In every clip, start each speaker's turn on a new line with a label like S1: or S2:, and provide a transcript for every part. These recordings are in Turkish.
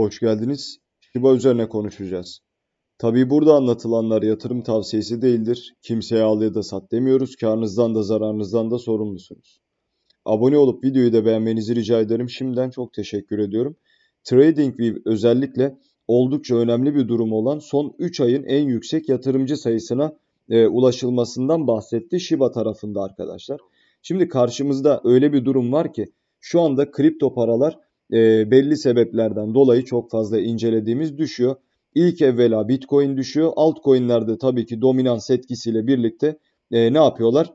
S1: Hoş geldiniz. Shiba üzerine konuşacağız. Tabii burada anlatılanlar yatırım tavsiyesi değildir. Kimseye al ya da sat demiyoruz. Karnınızdan da zararınızdan da sorumlusunuz. Abone olup videoyu da beğenmenizi rica ederim. Şimdiden çok teşekkür ediyorum. TradingView özellikle oldukça önemli bir durum olan son 3 ayın en yüksek yatırımcı sayısına e, ulaşılmasından bahsetti Shiba tarafında arkadaşlar. Şimdi karşımızda öyle bir durum var ki şu anda kripto paralar e, belli sebeplerden dolayı çok fazla incelediğimiz düşüyor. İlk evvela Bitcoin düşüyor. Altcoin'lerde tabii ki dominans etkisiyle birlikte e, ne yapıyorlar?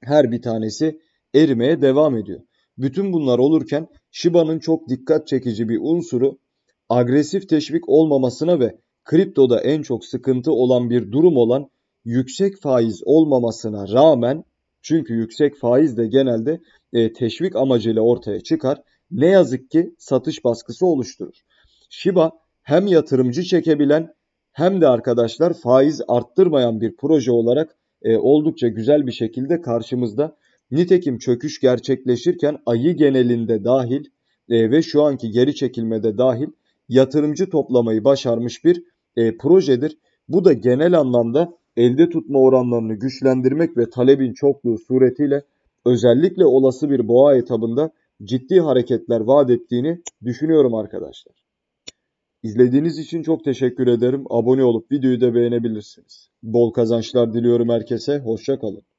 S1: Her bir tanesi erimeye devam ediyor. Bütün bunlar olurken Shiba'nın çok dikkat çekici bir unsuru agresif teşvik olmamasına ve kriptoda en çok sıkıntı olan bir durum olan yüksek faiz olmamasına rağmen çünkü yüksek faiz de genelde e, teşvik amacıyla ortaya çıkar ne yazık ki satış baskısı oluşturur. Shiba hem yatırımcı çekebilen hem de arkadaşlar faiz arttırmayan bir proje olarak e, oldukça güzel bir şekilde karşımızda. Nitekim çöküş gerçekleşirken ayı genelinde dahil e, ve şu anki geri çekilmede dahil yatırımcı toplamayı başarmış bir e, projedir. Bu da genel anlamda elde tutma oranlarını güçlendirmek ve talebin çokluğu suretiyle özellikle olası bir boğa etabında ciddi hareketler vaat ettiğini düşünüyorum arkadaşlar. İzlediğiniz için çok teşekkür ederim. Abone olup videoyu da beğenebilirsiniz. Bol kazançlar diliyorum herkese. Hoşçakalın.